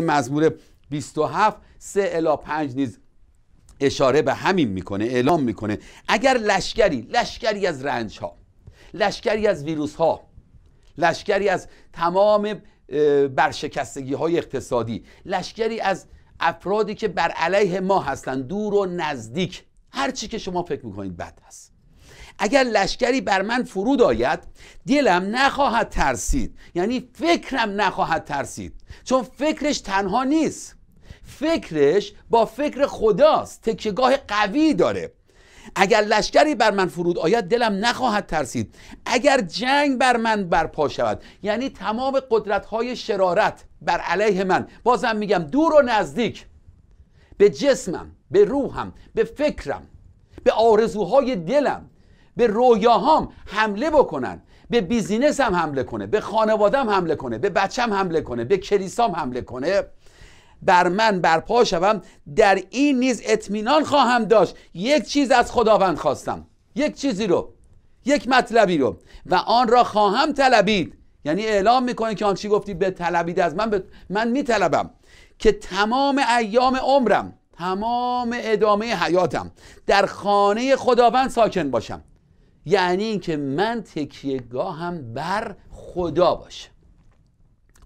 مزمور 27 3 الا 5 نیز اشاره به همین میکنه اعلام میکنه اگر لشکری لشکری از رنج ها لشکری از ویروس ها لشکری از تمام برشکستگی های اقتصادی لشکری از افرادی که بر علیه ما هستند دور و نزدیک هر چی که شما فکر میکنید بد هست اگر لشکری بر من فرود آید دلم نخواهد ترسید یعنی فکرم نخواهد ترسید چون فکرش تنها نیست فکرش با فکر خداست تکیگاه قوی داره اگر لشکری بر من فرود آید دلم نخواهد ترسید اگر جنگ بر من برپا شود یعنی تمام قدرت های شرارت بر علیه من بازم میگم دور و نزدیک به جسمم به روحم به فکرم به آرزوهای دلم به رویاهام حمله بکنن به بیزینس هم حمله کنه به خانوادم حمله کنه به بچم حمله کنه به کلیسام حمله کنه بر من برپا شوم در این نیز اطمینان خواهم داشت یک چیز از خداوند خواستم یک چیزی رو یک مطلبی رو و آن را خواهم طلبید یعنی اعلام میکنه که آن چی گفتی به طلبید از من من میطلبم که تمام ایام عمرم تمام ادامه حیاتم در خانه خداوند ساکن باشم یعنی اینکه من گاهم بر خدا باشه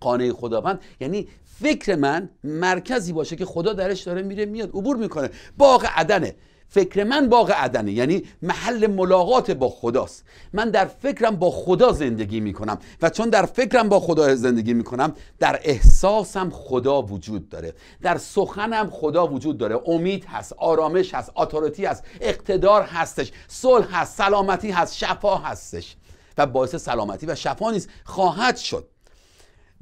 قانه خداوند یعنی فکر من مرکزی باشه که خدا درش داره میره میاد عبور میکنه باغ عدنه فکر من باغ عدنه یعنی محل ملاقات با خداست من در فکرم با خدا زندگی میکنم و چون در فکرم با خدا زندگی میکنم در احساسم خدا وجود داره در سخنم خدا وجود داره امید هست آرامش هست آتوریتی هست اقتدار هستش صلح هست سلامتی هست شفا هستش و باعث سلامتی و شفا نیز خواهد شد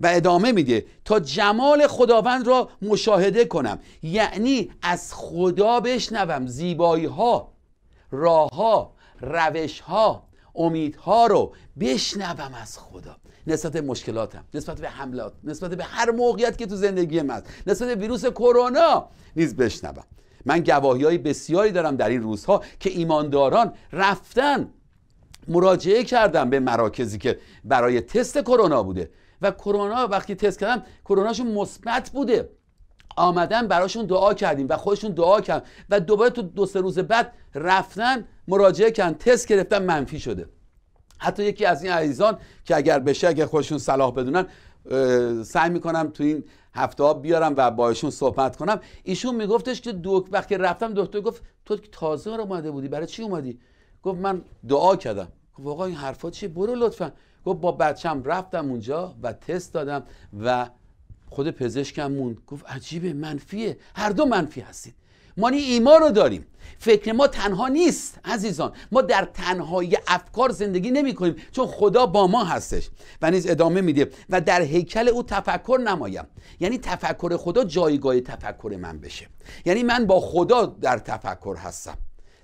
و ادامه میده تا جمال خداوند را مشاهده کنم یعنی از خدا بشنوم زیبایی ها راه ها روش ها امیدها رو بشنوم از خدا نسبت به مشکلاتم نسبت به حملات نسبت به هر موقعیت که تو زندگی من نسبت به ویروس کرونا نیز بشنوم من گواهی های بسیاری دارم در این روزها که ایمانداران رفتن مراجعه کردم به مراکزی که برای تست کرونا بوده و کرونا وقتی تست کردم کروناشون مثبت بوده آمدن براشون دعا کردیم و خودشون دعا کردن و دوباره تو دو سه روز بعد رفتن مراجعه کردن تست گرفتن منفی شده حتی یکی از این عزیزان که اگر بشه اگر خودشون صلاح بدونن سعی میکنم تو این هفته ها بیارم و باشون صحبت کنم ایشون میگفتش که دو... وقتی رفتم دکتر گفت تو تازه رو اومده بودی برای چی اومدی گفت من دعا کردم گفت آقا این حرفا چیه برو لطفا گفت با بچم رفتم اونجا و تست دادم و خود پزشکم موند گفت عجیبه منفیه هر دو منفی هستید ما نی ایما رو داریم فکر ما تنها نیست عزیزان ما در تنهایی افکار زندگی نمی چون خدا با ما هستش و نیز ادامه میده و در هیکل او تفکر نمایم یعنی تفکر خدا جایگاه تفکر من بشه یعنی من با خدا در تفکر هستم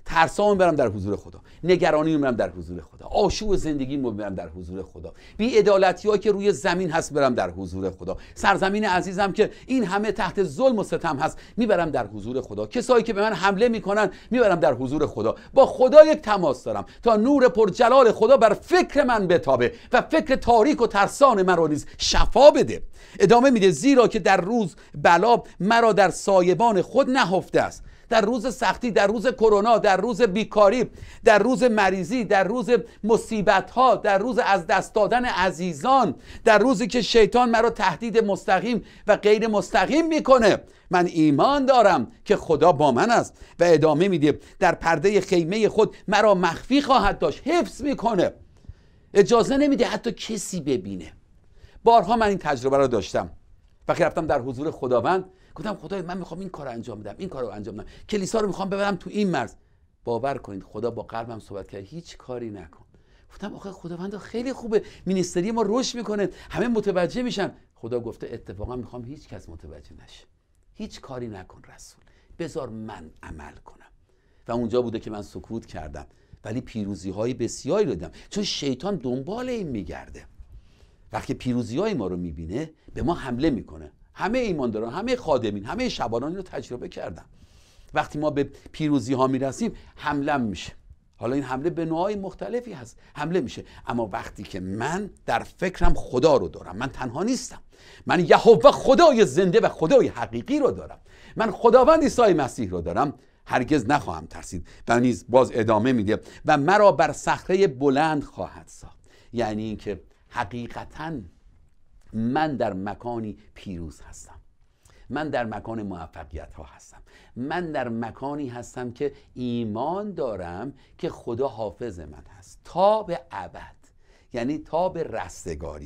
ترسام برم در حضور خدا نگرانی برم در حضور خدا آشوب زندگی برم در حضور خدا بی ادالتی که روی زمین هست برم در حضور خدا سرزمین عزیزم که این همه تحت ظلم و ستم هست میبرم در حضور خدا کسایی که به من حمله میکنن میبرم در حضور خدا با خدا یک تماس دارم تا نور پر جلال خدا بر فکر من بتابه و فکر تاریک و ترسان رو نیز شفا بده ادامه میده زیرا که در روز بلا مرا در سایبان خود نهفته است در روز سختی در روز کرونا در روز بیکاری در روز مریضی در روز مصیبت ها در روز از دست دادن عزیزان در روزی که شیطان مرا تهدید مستقیم و غیر مستقیم میکنه من ایمان دارم که خدا با من است و ادامه میده در پرده خیمه خود مرا مخفی خواهد داشت حفظ میکنه اجازه نمیده حتی کسی ببینه بارها من این تجربه را داشتم وقتی رفتم در حضور خداوند گفتم خدای من میخوام این کار انجام بدم این کار رو انجام بدم کلیسا رو میخوام ببرم تو این مرز باور کنید خدا با قلبم صحبت کرد هیچ کاری نکن گفتم آخه خداوند خیلی خوبه مینیستری ما رشد میکنه همه متوجه میشن خدا گفته اتفاقا میخوام هیچ کس متوجه نشه هیچ کاری نکن رسول بذار من عمل کنم و اونجا بوده که من سکوت کردم ولی پیروزی های بسیاری رو دیدم چون شیطان دنبال این میگرده وقتی پیروزی های ما رو میبینه به ما حمله میکنه همه ایمانداران همه خادمین همه شبانان رو تجربه کردن وقتی ما به پیروزی ها میرسیم حمله میشه حالا این حمله به نوعی مختلفی هست حمله میشه اما وقتی که من در فکرم خدا رو دارم من تنها نیستم من یهوه خدای زنده و خدای حقیقی رو دارم من خداوند عیسی مسیح رو دارم هرگز نخواهم ترسید و نیز باز ادامه میده و مرا بر صخره بلند خواهد ساخت یعنی اینکه حقیقتا من در مکانی پیروز هستم من در مکان موفقیت ها هستم من در مکانی هستم که ایمان دارم که خدا حافظ من هست تا به ابد یعنی تا به رستگاری